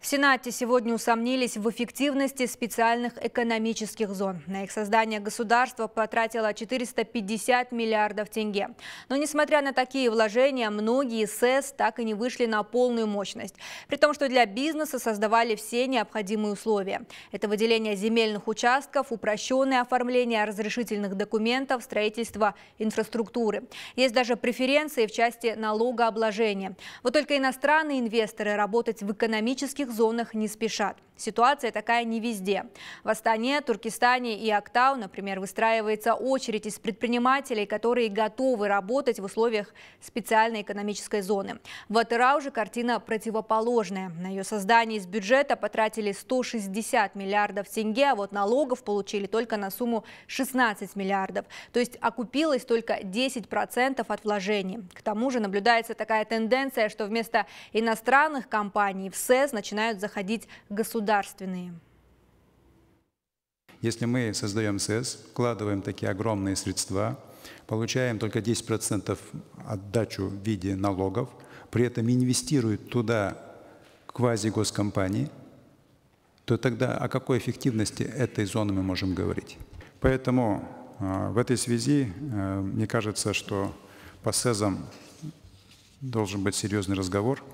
В Сенате сегодня усомнились в эффективности специальных экономических зон. На их создание государство потратило 450 миллиардов тенге. Но несмотря на такие вложения, многие СЭС так и не вышли на полную мощность. При том, что для бизнеса создавали все необходимые условия. Это выделение земельных участков, упрощенное оформление разрешительных документов, строительство инфраструктуры. Есть даже преференции в части налогообложения. Вот только иностранные инвесторы работать в экономических зонах не спешат. Ситуация такая не везде. В Астане, Туркестане и Актау, например, выстраивается очередь из предпринимателей, которые готовы работать в условиях специальной экономической зоны. В Атырау же картина противоположная. На ее создание из бюджета потратили 160 миллиардов тенге, а вот налогов получили только на сумму 16 миллиардов. То есть окупилось только 10% от вложений. К тому же наблюдается такая тенденция, что вместо иностранных компаний в СЭС начинают заходить государственные государственные. Если мы создаем СЭС, вкладываем такие огромные средства, получаем только 10% отдачу в виде налогов, при этом инвестируют туда квази-госкомпании, то тогда о какой эффективности этой зоны мы можем говорить? Поэтому а, в этой связи а, мне кажется, что по СЭЗам должен быть серьезный разговор,